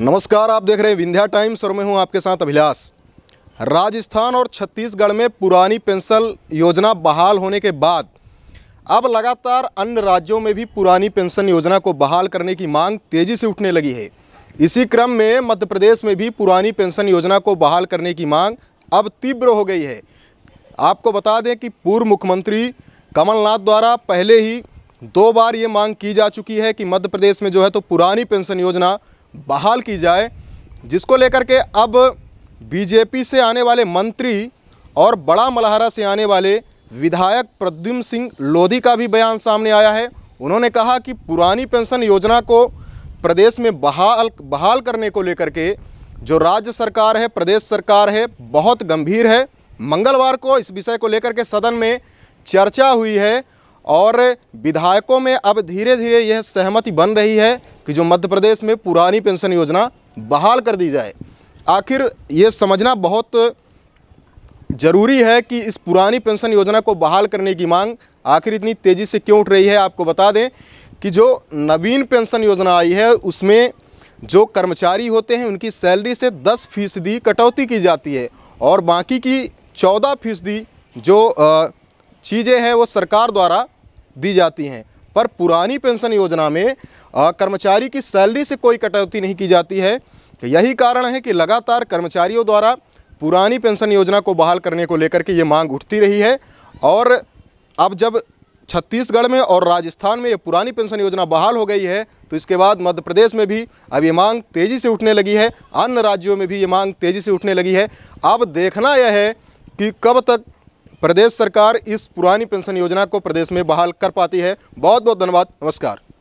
नमस्कार आप देख रहे हैं विंध्या टाइम्स और मैं हूं आपके साथ अभिलाष राजस्थान और छत्तीसगढ़ में पुरानी पेंशन योजना बहाल होने के बाद अब लगातार अन्य राज्यों में भी पुरानी पेंशन योजना को बहाल करने की मांग तेज़ी से उठने लगी है इसी क्रम में मध्य प्रदेश में भी पुरानी पेंशन योजना को बहाल करने की मांग अब तीव्र हो गई है आपको बता दें कि पूर्व मुख्यमंत्री कमलनाथ द्वारा पहले ही दो बार ये मांग की जा चुकी है कि मध्य प्रदेश में जो है तो पुरानी पेंशन योजना बहाल की जाए जिसको लेकर के अब बीजेपी से आने वाले मंत्री और बड़ा मलहरा से आने वाले विधायक प्रद्युम सिंह लोधी का भी बयान सामने आया है उन्होंने कहा कि पुरानी पेंशन योजना को प्रदेश में बहाल बहाल करने को लेकर के जो राज्य सरकार है प्रदेश सरकार है बहुत गंभीर है मंगलवार को इस विषय को लेकर के सदन में चर्चा हुई है और विधायकों में अब धीरे धीरे यह सहमति बन रही है कि जो मध्य प्रदेश में पुरानी पेंशन योजना बहाल कर दी जाए आखिर ये समझना बहुत ज़रूरी है कि इस पुरानी पेंशन योजना को बहाल करने की मांग आखिर इतनी तेज़ी से क्यों उठ रही है आपको बता दें कि जो नवीन पेंशन योजना आई है उसमें जो कर्मचारी होते हैं उनकी सैलरी से 10 फीसदी कटौती की जाती है और बाकी की 14 फीसदी जो चीज़ें हैं वो सरकार द्वारा दी जाती हैं पर पुरानी पेंशन योजना में कर्मचारी की सैलरी से कोई कटौती नहीं की जाती है यही कारण है कि लगातार कर्मचारियों द्वारा पुरानी पेंशन योजना को बहाल करने को लेकर के ये मांग उठती रही है और अब जब छत्तीसगढ़ में और राजस्थान में ये पुरानी पेंशन योजना बहाल हो गई है तो इसके बाद मध्य प्रदेश में भी अब ये मांग तेज़ी से उठने लगी है अन्य राज्यों में भी ये मांग तेज़ी से उठने लगी है अब देखना यह है कि कब तक प्रदेश सरकार इस पुरानी पेंशन योजना को प्रदेश में बहाल कर पाती है बहुत बहुत धन्यवाद नमस्कार